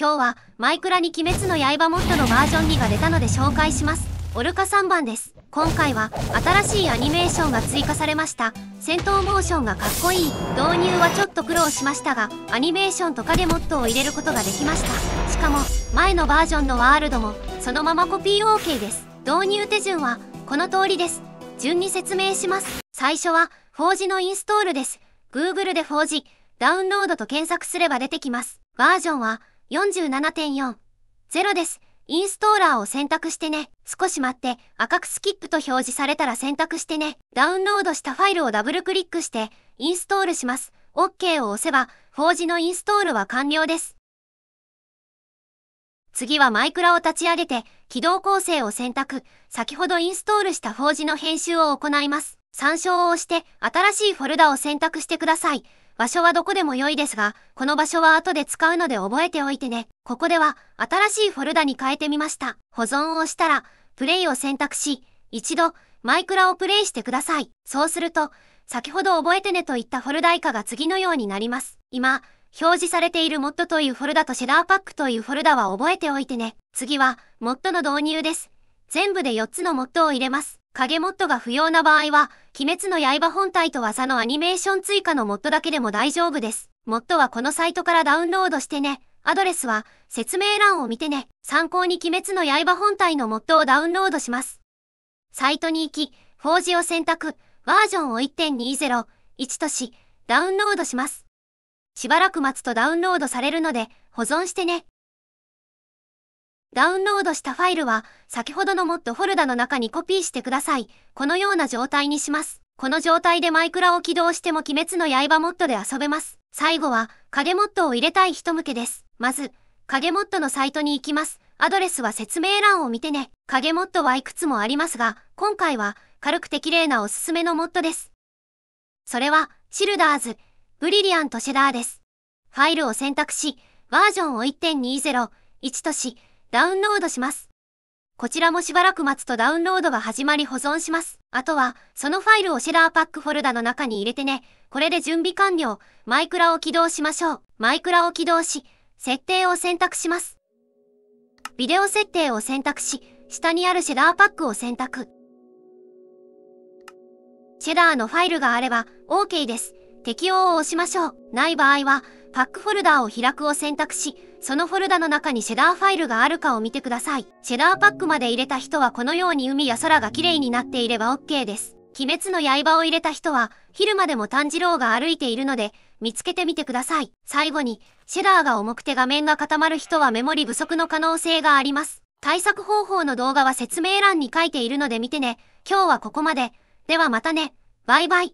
今日はマイクラに鬼滅の刃モッドのバージョン2が出たので紹介します。オルカ3番です。今回は新しいアニメーションが追加されました。戦闘モーションがかっこいい。導入はちょっと苦労しましたが、アニメーションとかでモッドを入れることができました。しかも、前のバージョンのワールドもそのままコピー OK です。導入手順はこの通りです。順に説明します。最初は 4G のインストールです。Google で 4G、ダウンロードと検索すれば出てきます。バージョンは47.4。0です。インストーラーを選択してね。少し待って、赤くスキップと表示されたら選択してね。ダウンロードしたファイルをダブルクリックして、インストールします。OK を押せば、4 g のインストールは完了です。次はマイクラを立ち上げて、起動構成を選択、先ほどインストールした4 g の編集を行います。参照を押して、新しいフォルダを選択してください。場所はどこでも良いですが、この場所は後で使うので覚えておいてね。ここでは、新しいフォルダに変えてみました。保存をしたら、プレイを選択し、一度、マイクラをプレイしてください。そうすると、先ほど覚えてねと言ったフォルダ以下が次のようになります。今、表示されている MOD というフォルダとシェダーパックというフォルダは覚えておいてね。次は、MOD の導入です。全部で4つの MOD を入れます。影モッドが不要な場合は、鬼滅の刃本体と技のアニメーション追加のモッドだけでも大丈夫です。モッドはこのサイトからダウンロードしてね。アドレスは説明欄を見てね。参考に鬼滅の刃本体のモッドをダウンロードします。サイトに行き、ージを選択、バージョンを1.20、1とし、ダウンロードします。しばらく待つとダウンロードされるので、保存してね。ダウンロードしたファイルは、先ほどの MOD フォルダの中にコピーしてください。このような状態にします。この状態でマイクラを起動しても鬼滅の刃 MOD で遊べます。最後は、影 MOD を入れたい人向けです。まず、影 MOD のサイトに行きます。アドレスは説明欄を見てね。影 MOD はいくつもありますが、今回は、軽くて綺麗なおすすめの MOD です。それは、シルダーズ、ブリリアントシェダーです。ファイルを選択し、バージョンを1.20、1とし、ダウンロードします。こちらもしばらく待つとダウンロードが始まり保存します。あとは、そのファイルをシェラーパックフォルダの中に入れてね。これで準備完了。マイクラを起動しましょう。マイクラを起動し、設定を選択します。ビデオ設定を選択し、下にあるシェダーパックを選択。シェダーのファイルがあれば OK です。適用を押しましょう。ない場合は、パックフォルダを開くを選択し、そのフォルダの中にシェダーファイルがあるかを見てください。シェダーパックまで入れた人はこのように海や空が綺麗になっていれば OK です。鬼滅の刃を入れた人は、昼までも炭治郎が歩いているので、見つけてみてください。最後に、シェダーが重くて画面が固まる人はメモリ不足の可能性があります。対策方法の動画は説明欄に書いているので見てね。今日はここまで。ではまたね。バイバイ。